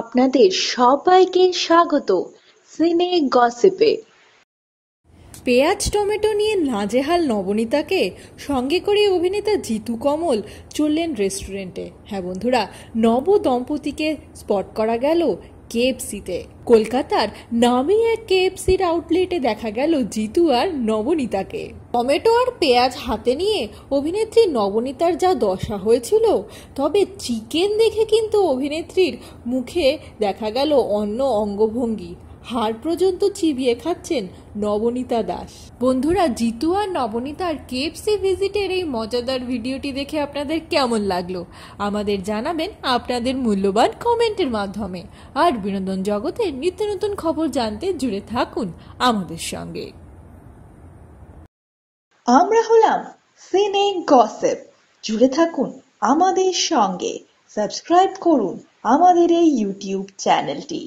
আপনাদের সবাইকে স্বাগত সিনে গসিপে পেঁয়াজ টমেটো নিয়ে নাজেহাল নবনীতাকে সঙ্গে করে অভিনেতা জিতু কমল চললেন রেস্টুরেন্টে হ্যাঁ বন্ধুরা নব দম্পতিকে স্পট করা গেল কেএফসিতে কলকাতার নামই এক কেএফসির আউটলেটে দেখা গেল জিতু আর নবনীতাকে টমেটো আর পেঁয়াজ হাতে নিয়ে অভিনেত্রী নবনীতার যা দশা হয়েছিল তবে চিকেন দেখে কিন্তু অভিনেত্রীর মুখে দেখা গেল অন্য অঙ্গভঙ্গি হাড় পর্যন্ত চিবিয়ে খাচ্ছেন নবনীতা দাস বন্ধুরা জিতু আর নবনীতার কেপসি ভিজিটের এই মজাদার ভিডিওটি দেখে আপনাদের কেমন লাগলো আমাদের জানাবেন আপনাদের মূল্যবান কমেন্টের মাধ্যমে আর বিনোদন জগতের নিত্য নতুন খবর জানতে জুড়ে থাকুন আমাদের সঙ্গে আমরা হলাম সিনে গসেপ জুড়ে থাকুন আমাদের সঙ্গে সাবস্ক্রাইব করুন আমাদের এই ইউটিউব চ্যানেলটি